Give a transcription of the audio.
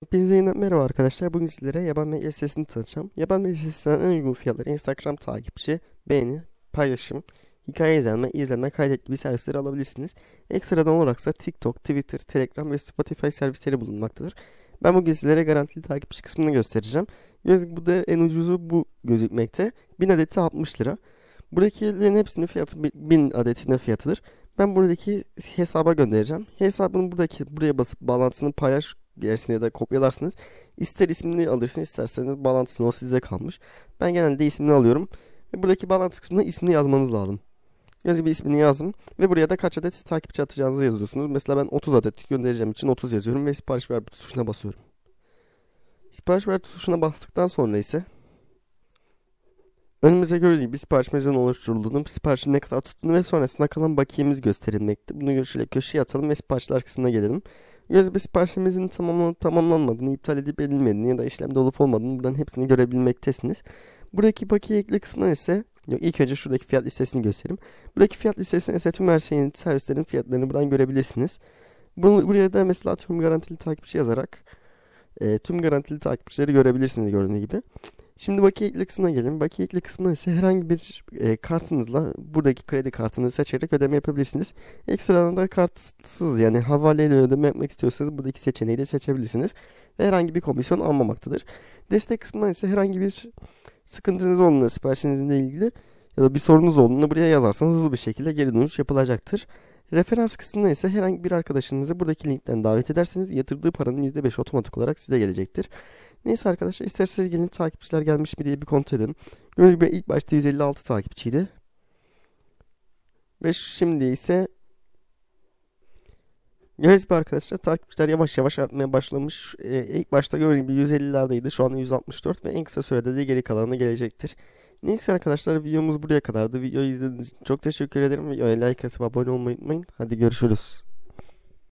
Hepinize yeniden merhaba arkadaşlar. Bugün sizlere yaban mail tanıtacağım. Yaban mail en uygun fiyatları Instagram takipçi, beğeni, paylaşım, hikaye izlenme, izlenme kaydet gibi servisleri alabilirsiniz. Ekstradan olaraksa TikTok, Twitter, Telegram ve Spotify servisleri bulunmaktadır. Ben bugün sizlere garantili takipçi kısmını göstereceğim. Göz, bu da en ucuzu bu gözükmekte. 1000 adeti 60 lira. Buradakilerin hepsinin fiyatı 1000 adetine fiyatıdır. Ben buradaki hesaba göndereceğim. Hesabın buradaki buraya basıp bağlantısını paylaş girersiniz ya da kopyalarsınız. İster ismini alırsınız isterseniz bağlantısını o size kalmış. Ben genelde ismini alıyorum. Ve buradaki bağlantı kısmında ismini yazmanız lazım. Gördüğünüz gibi ismini yazdım ve buraya da kaç adet takipçi atacağınızı yazıyorsunuz. Mesela ben 30 adet göndereceğim için 30 yazıyorum ve sipariş ver tuşuna basıyorum. Sipariş ver tuşuna bastıktan sonra ise önümüzde gördüğünüz gibi sipariş mezunu oluşturulduğunu, siparişin ne kadar tuttuğunu ve sonrasında kalan bakiyemiz gösterilmekte. Bunu şöyle köşeye atalım ve siparişler kısmına gelelim. Yüzbaşı parşemizin tamam, tamamlanmadığını, iptal edip edilmediğini ya da işlemde olup olmadığını buradan hepsini görebilmektesiniz. Buradaki bakiye ekle kısmına ise Yok, ilk önce şuradaki fiyat listesini göstereyim. Buradaki fiyat listesine ise tüm her şeyin servislerin fiyatlarını buradan görebilirsiniz. Bunu, buraya da mesela tüm garantili takipçi yazarak e, tüm garantili takipçileri görebilirsiniz gördüğünüz gibi. Şimdi bakiyetli kısmına gelin. Bakiyetli kısmında ise herhangi bir e, kartınızla buradaki kredi kartını seçerek ödeme yapabilirsiniz. Ekstradan da kartsız yani havaleyle ödeme yapmak istiyorsanız buradaki seçeneği de seçebilirsiniz. Ve herhangi bir komisyon almamaktadır. Destek kısmından ise herhangi bir sıkıntınız olduğunda siparişinizle ilgili ya da bir sorunuz olduğunda buraya yazarsanız hızlı bir şekilde geri dönüş yapılacaktır. Referans kısmında ise herhangi bir arkadaşınızı buradaki linkten davet ederseniz yatırdığı paranın %5 otomatik olarak size gelecektir. Neyse arkadaşlar isterseniz gelin takipçiler gelmiş mi diye bir kontrol edelim. Gördüğünüz gibi ilk başta 156 takipçiydi. Ve şimdi ise Gördüğünüz gibi arkadaşlar takipçiler yavaş yavaş artmaya başlamış. Ee, ilk başta gördüğünüz gibi 150'lerdeydi. Şu anda 164 ve en kısa sürede de geri kalanına gelecektir. Neyse arkadaşlar videomuz buraya kadardı. Videoyu izlediğiniz için çok teşekkür ederim. Videoya like atıp abone olmayı unutmayın. Hadi görüşürüz.